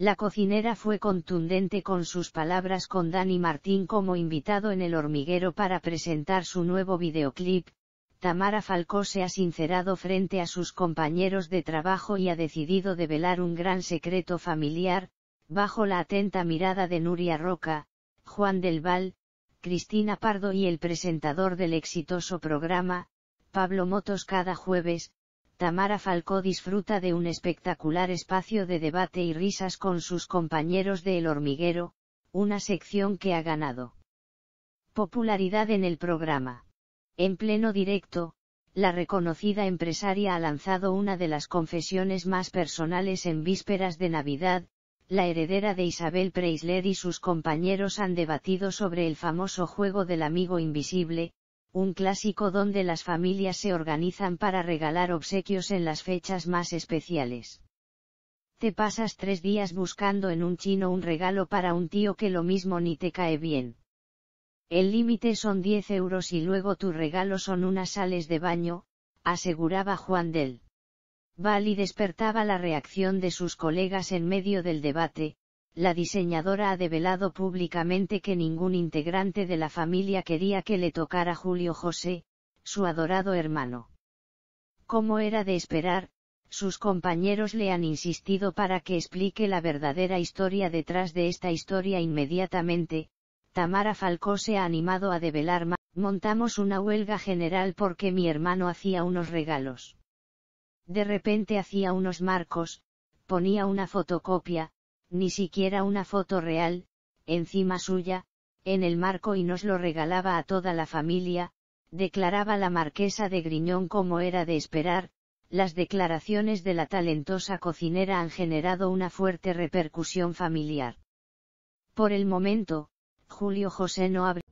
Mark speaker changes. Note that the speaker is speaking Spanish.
Speaker 1: La cocinera fue contundente con sus palabras con Dani Martín como invitado en el hormiguero para presentar su nuevo videoclip. Tamara Falcó se ha sincerado frente a sus compañeros de trabajo y ha decidido develar un gran secreto familiar, bajo la atenta mirada de Nuria Roca, Juan del Val, Cristina Pardo y el presentador del exitoso programa, Pablo Motos cada jueves, Tamara Falcó disfruta de un espectacular espacio de debate y risas con sus compañeros de El Hormiguero, una sección que ha ganado popularidad en el programa. En pleno directo, la reconocida empresaria ha lanzado una de las confesiones más personales en vísperas de Navidad, la heredera de Isabel Preisler y sus compañeros han debatido sobre el famoso juego del amigo invisible, un clásico donde las familias se organizan para regalar obsequios en las fechas más especiales. Te pasas tres días buscando en un chino un regalo para un tío que lo mismo ni te cae bien. El límite son 10 euros y luego tu regalo son unas sales de baño, aseguraba Juan Del. Bali despertaba la reacción de sus colegas en medio del debate, la diseñadora ha develado públicamente que ningún integrante de la familia quería que le tocara Julio José, su adorado hermano. Como era de esperar, sus compañeros le han insistido para que explique la verdadera historia detrás de esta historia inmediatamente, Tamara Falcó se ha animado a develar más, montamos una huelga general porque mi hermano hacía unos regalos. De repente hacía unos marcos, ponía una fotocopia, ni siquiera una foto real, encima suya, en el marco y nos lo regalaba a toda la familia, declaraba la marquesa de Griñón como era de esperar, las declaraciones de la talentosa cocinera han generado una fuerte repercusión familiar. Por el momento, Julio José no abre.